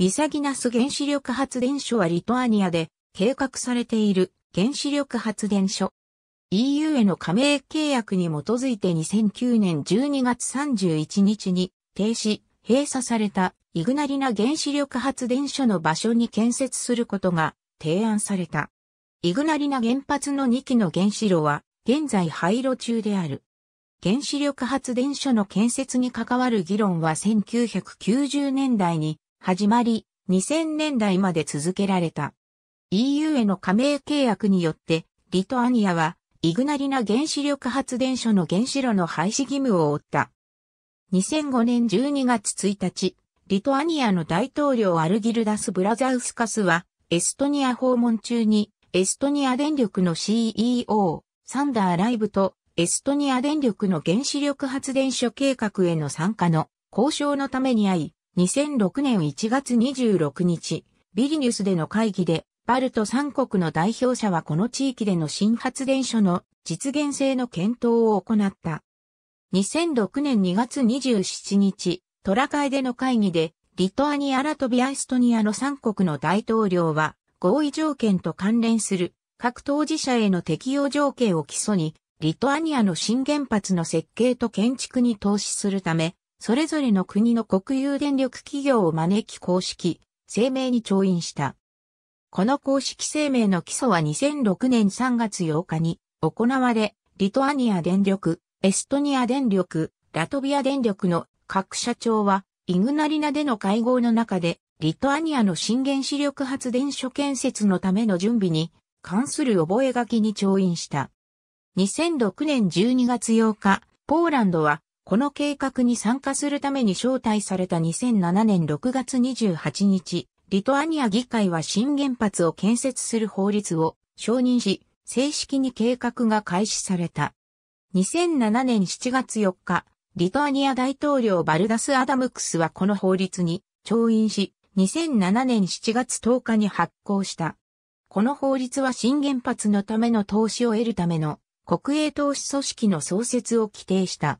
ビサギナス原子力発電所はリトアニアで計画されている原子力発電所。EU への加盟契約に基づいて2009年12月31日に停止、閉鎖されたイグナリナ原子力発電所の場所に建設することが提案された。イグナリナ原発の2基の原子炉は現在廃炉中である。原子力発電所の建設に関わる議論は1990年代に始まり、2000年代まで続けられた。EU への加盟契約によって、リトアニアは、イグナリナ原子力発電所の原子炉の廃止義務を負った。2005年12月1日、リトアニアの大統領アルギルダス・ブラザウスカスは、エストニア訪問中に、エストニア電力の CEO、サンダーライブと、エストニア電力の原子力発電所計画への参加の交渉のために会い、2006年1月26日、ビリニュスでの会議で、バルト3国の代表者はこの地域での新発電所の実現性の検討を行った。2006年2月27日、トラ会での会議で、リトアニア・ラトビア・エストニアの3国の大統領は、合意条件と関連する各当事者への適用条件を基礎に、リトアニアの新原発の設計と建築に投資するため、それぞれの国の国有電力企業を招き公式、声明に調印した。この公式声明の基礎は2006年3月8日に行われ、リトアニア電力、エストニア電力、ラトビア電力の各社長は、イグナリナでの会合の中で、リトアニアの新原子力発電所建設のための準備に関する覚書に調印した。2006年12月8日、ポーランドはこの計画に参加するために招待された2007年6月28日、リトアニア議会は新原発を建設する法律を承認し、正式に計画が開始された。2007年7月4日、リトアニア大統領バルダス・アダムクスはこの法律に調印し、2007年7月10日に発行した。この法律は新原発のための投資を得るための国営投資組織の創設を規定した。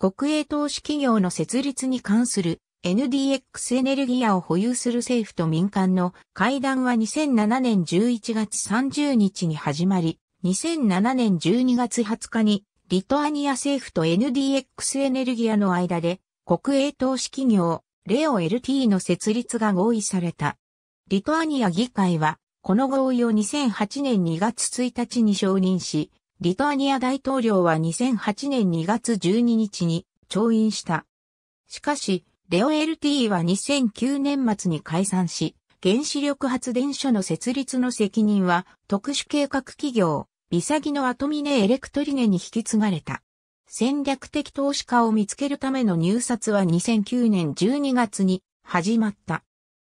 国営投資企業の設立に関する NDX エネルギアを保有する政府と民間の会談は2007年11月30日に始まり、2007年12月20日にリトアニア政府と NDX エネルギアの間で国営投資企業レオ LT の設立が合意された。リトアニア議会はこの合意を2008年2月1日に承認し、リトアニア大統領は2008年2月12日に調印した。しかし、レオ LT は2009年末に解散し、原子力発電所の設立の責任は特殊計画企業、ビサギのアトミネ・エレクトリネに引き継がれた。戦略的投資家を見つけるための入札は2009年12月に始まった。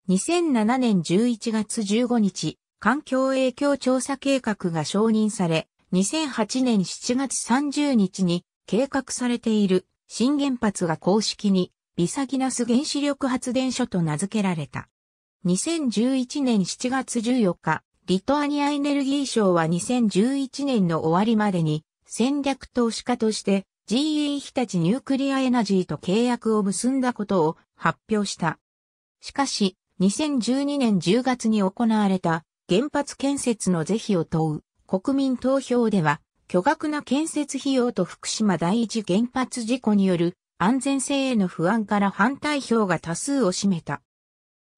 2007年11月15日、環境影響調査計画が承認され、2008年7月30日に計画されている新原発が公式にビサギナス原子力発電所と名付けられた。2011年7月14日、リトアニアエネルギー省は2011年の終わりまでに戦略投資家として GE 日立ニュークリアエナジーと契約を結んだことを発表した。しかし、2012年10月に行われた原発建設の是非を問う国民投票では、巨額な建設費用と福島第一原発事故による安全性への不安から反対票が多数を占めた。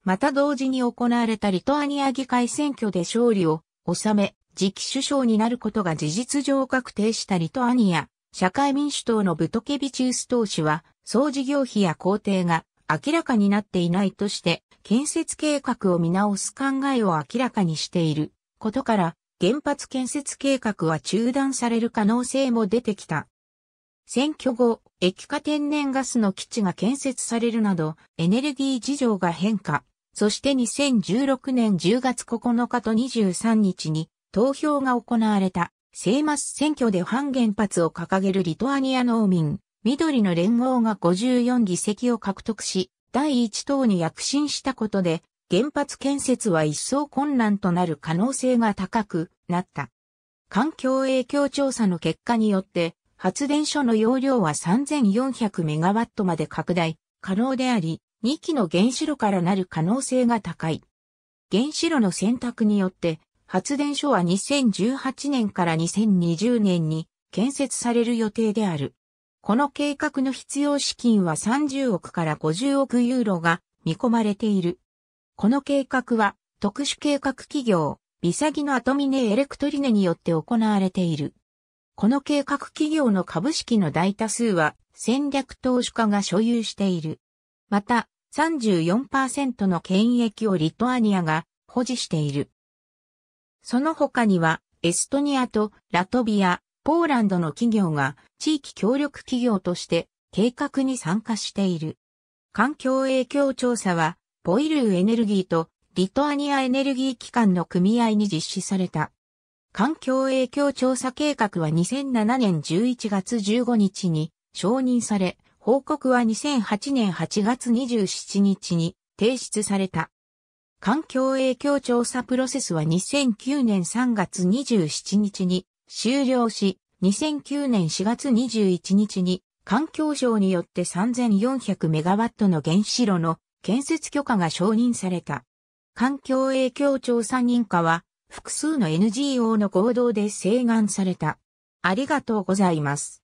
また同時に行われたリトアニア議会選挙で勝利を収め、次期首相になることが事実上確定したリトアニア、社会民主党のブトケビチウス党首は、総事業費や工程が明らかになっていないとして、建設計画を見直す考えを明らかにしていることから、原発建設計画は中断される可能性も出てきた。選挙後、液化天然ガスの基地が建設されるなど、エネルギー事情が変化。そして2016年10月9日と23日に投票が行われた、聖マス選挙で反原発を掲げるリトアニア農民、緑の連合が54議席を獲得し、第1党に躍進したことで、原発建設は一層困難となる可能性が高くなった。環境影響調査の結果によって、発電所の容量は3400メガワットまで拡大可能であり、2基の原子炉からなる可能性が高い。原子炉の選択によって、発電所は2018年から2020年に建設される予定である。この計画の必要資金は30億から50億ユーロが見込まれている。この計画は、特殊計画企業、ビサギのアトミネエレクトリネによって行われている。この計画企業の株式の大多数は戦略投資家が所有している。また、34%の権益をリトアニアが保持している。その他には、エストニアとラトビア、ポーランドの企業が地域協力企業として計画に参加している。環境影響調査はボイルーエネルギーとリトアニアエネルギー機関の組合に実施された。環境影響調査計画は2007年11月15日に承認され、報告は2008年8月27日に提出された。環境影響調査プロセスは2009年3月27日に終了し、2009年4月21日に環境省によって3 4 0 0ットの原子炉の建設許可が承認された。環境影響調査認可は複数の NGO の行動で請願された。ありがとうございます。